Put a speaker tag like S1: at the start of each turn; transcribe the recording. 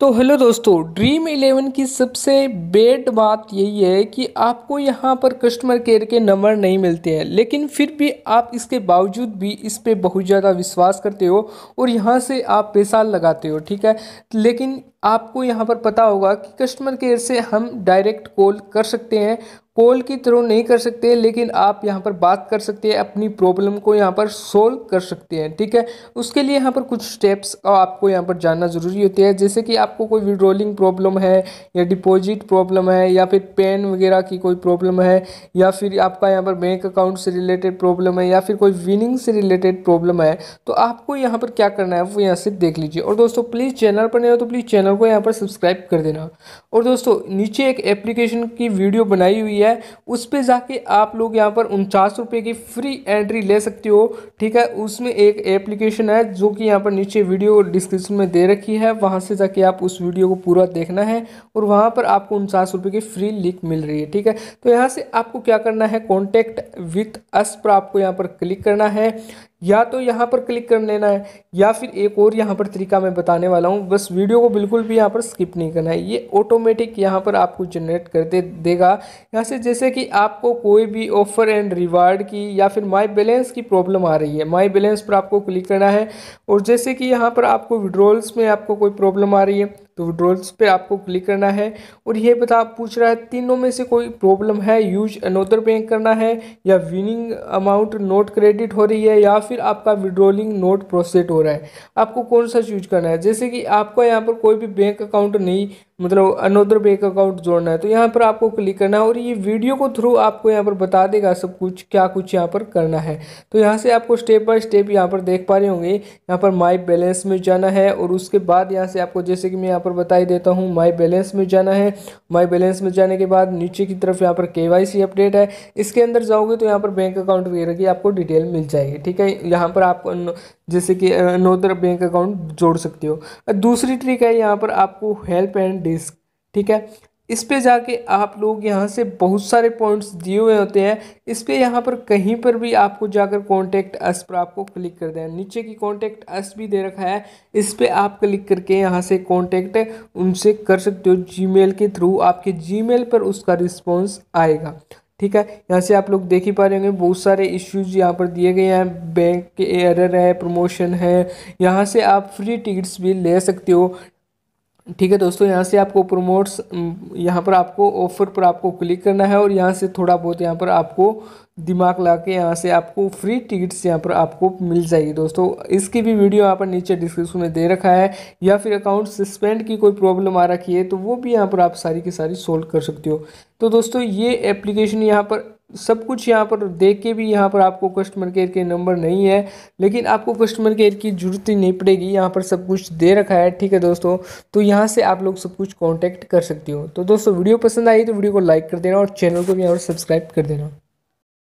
S1: तो हेलो दोस्तों dream eleven की सबसे बेड बात यही है कि आपको यहाँ पर कस्टमर केयर के नंबर नहीं मिलते हैं लेकिन फिर भी आप इसके बावजूद भी इस पर बहुत ज़्यादा विश्वास करते हो और यहाँ से आप पैसा लगाते हो ठीक है लेकिन आपको यहाँ पर पता होगा कि कस्टमर केयर से हम डायरेक्ट कॉल कर सकते हैं कॉल की थ्रू नहीं कर सकते लेकिन आप यहाँ पर बात कर सकते हैं अपनी प्रॉब्लम को यहाँ पर सोल्व कर सकते हैं ठीक है उसके लिए यहाँ पर कुछ स्टेप्स आपको यहाँ पर जानना ज़रूरी होते हैं जैसे कि आपको कोई विड्रॉलिंग प्रॉब्लम है या डिपॉजिट प्रॉब्लम है या फिर पेन वगैरह की कोई प्रॉब्लम है या फिर आपका यहाँ पर बैंक अकाउंट से रिलेटेड प्रॉब्लम है या फिर कोई विनिंग से रिलेटेड प्रॉब्लम है तो आपको यहाँ पर क्या करना है वो यहाँ से देख लीजिए और दोस्तों प्लीज़ चैनल पर नहीं हो तो प्लीज़ चैनल को यहाँ पर सब्सक्राइब कर देना और दोस्तों नीचे एक एप्लीकेशन की वीडियो बनाई हुई है दिया है उस पर जाके आप लोग यहाँ पर उनचास रुपये की फ्री एंट्री ले सकते हो ठीक है उसमें एक एप्लीकेशन है जो कि यहाँ पर नीचे वीडियो डिस्क्रिप्शन में दे रखी है वहाँ से जाके आप उस वीडियो को पूरा देखना है और वहाँ पर आपको उनचास रुपये की फ्री लिंक मिल रही है ठीक है तो यहाँ से आपको क्या करना है कॉन्टैक्ट विथ अस पर आपको यहाँ पर क्लिक करना है या तो यहाँ पर क्लिक कर लेना है या फिर एक और यहाँ पर तरीका मैं बताने वाला हूँ बस वीडियो को बिल्कुल भी यहाँ पर स्किप नहीं करना है ये ऑटोमेटिक यहाँ पर आपको जनरेट कर दे देगा यहाँ से से जैसे कि आपको कोई भी ऑफ़र एंड रिवार्ड की या फिर माई बैलेंस की प्रॉब्लम आ रही है माई बैलेंस पर आपको क्लिक करना है और जैसे कि यहाँ पर आपको विड्रॉल्स में आपको कोई प्रॉब्लम आ रही है तो विड्रोल्स पे आपको क्लिक करना है और ये बता पूछ रहा है तीनों में से कोई प्रॉब्लम है यूज अनोदर बैंक करना है या विनिंग अमाउंट नोट क्रेडिट हो रही है या फिर आपका विड्रोलिंग नोट प्रोसेट हो रहा है आपको कौन सा चूज करना है जैसे कि आपका यहाँ पर कोई भी बैंक अकाउंट नहीं मतलब अनोदर बैंक अकाउंट जोड़ना है तो यहाँ पर आपको क्लिक करना है और ये वीडियो को थ्रू आपको यहाँ पर बता देगा सब कुछ क्या कुछ यहाँ पर करना है तो यहाँ से आपको स्टेप बाय स्टेप यहाँ पर देख पा रहे होंगे यहाँ पर माई बैलेंस में जाना है और उसके बाद यहाँ से आपको जैसे कि मैं पर बताई देता हूँ माई बैलेंस में जाना है माई बैलेंस में जाने के बाद नीचे की तरफ यहाँ पर के अपडेट है इसके अंदर जाओगे तो यहाँ पर बैंक अकाउंट वगैरह की आपको डिटेल मिल जाएगी ठीक है यहाँ पर आप जैसे कि नोदर बैंक अकाउंट जोड़ सकते हो दूसरी ट्रिक है यहाँ पर आपको हेल्प एंड डिस्क ठीक है इस पे जाके आप लोग यहाँ से बहुत सारे पॉइंट्स दिए हुए होते हैं इस पर यहाँ पर कहीं पर भी आपको जाकर कॉन्टेक्ट अस पर आपको क्लिक कर देना नीचे की कॉन्टेक्ट अस भी दे रखा है इस पर आप क्लिक करके यहाँ से कॉन्टैक्ट उनसे कर सकते हो जीमेल के थ्रू आपके जीमेल पर उसका रिस्पॉन्स आएगा ठीक है यहाँ से आप लोग देख ही पा रहे होंगे बहुत सारे इश्यूज यहाँ पर दिए गए हैं बैंक के एरर है प्रमोशन है यहाँ से आप फ्री टिकट्स भी ले सकते हो ठीक है दोस्तों यहाँ से आपको प्रोमोट्स यहाँ पर आपको ऑफर पर आपको क्लिक करना है और यहाँ से थोड़ा बहुत यहाँ पर आपको दिमाग ला के यहाँ से आपको फ्री टिकट्स यहाँ पर आपको मिल जाएगी दोस्तों इसकी भी वीडियो यहाँ पर नीचे डिस्क्रिप्शन में दे रखा है या फिर अकाउंट सस्पेंड की कोई प्रॉब्लम आ रखी है तो वो भी यहाँ पर आप सारी की सारी सोल्व कर सकते हो तो दोस्तों ये एप्लीकेशन यहाँ पर सब कुछ यहाँ पर देख के भी यहाँ पर आपको कस्टमर केयर के नंबर नहीं है लेकिन आपको कस्टमर केयर की ज़रूरत ही नहीं पड़ेगी यहाँ पर सब कुछ दे रखा है ठीक है दोस्तों तो यहाँ से आप लोग सब कुछ कॉन्टैक्ट कर सकते हो तो दोस्तों वीडियो पसंद आई तो वीडियो को लाइक कर देना और चैनल को भी यहाँ पर सब्सक्राइब कर देना